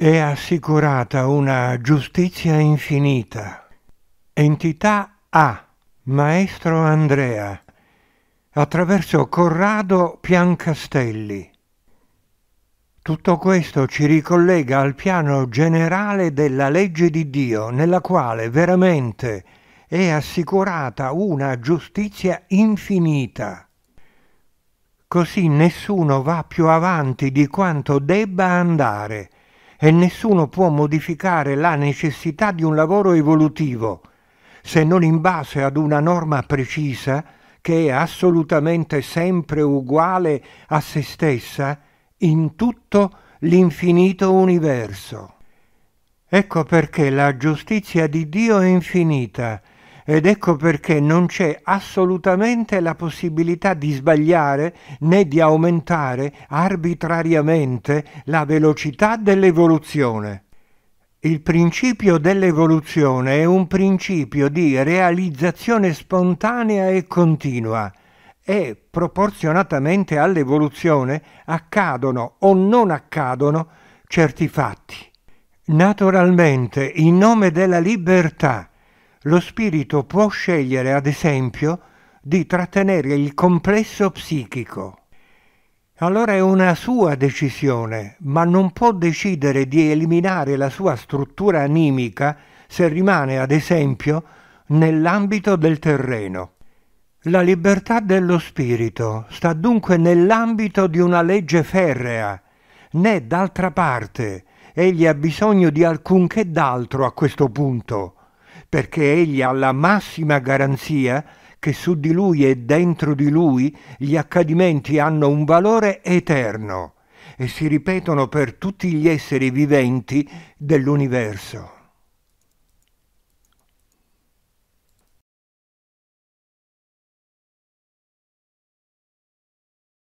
è assicurata una giustizia infinita. Entità A. Maestro Andrea. Attraverso Corrado Piancastelli. Tutto questo ci ricollega al piano generale della legge di Dio, nella quale veramente è assicurata una giustizia infinita. Così nessuno va più avanti di quanto debba andare, e nessuno può modificare la necessità di un lavoro evolutivo, se non in base ad una norma precisa che è assolutamente sempre uguale a se stessa in tutto l'infinito universo. Ecco perché la giustizia di Dio è infinita, ed ecco perché non c'è assolutamente la possibilità di sbagliare né di aumentare arbitrariamente la velocità dell'evoluzione. Il principio dell'evoluzione è un principio di realizzazione spontanea e continua e, proporzionatamente all'evoluzione, accadono o non accadono certi fatti. Naturalmente, in nome della libertà lo spirito può scegliere, ad esempio, di trattenere il complesso psichico. Allora è una sua decisione, ma non può decidere di eliminare la sua struttura animica se rimane, ad esempio, nell'ambito del terreno. La libertà dello spirito sta dunque nell'ambito di una legge ferrea, né d'altra parte egli ha bisogno di alcunché d'altro a questo punto perché egli ha la massima garanzia che su di lui e dentro di lui gli accadimenti hanno un valore eterno e si ripetono per tutti gli esseri viventi dell'universo.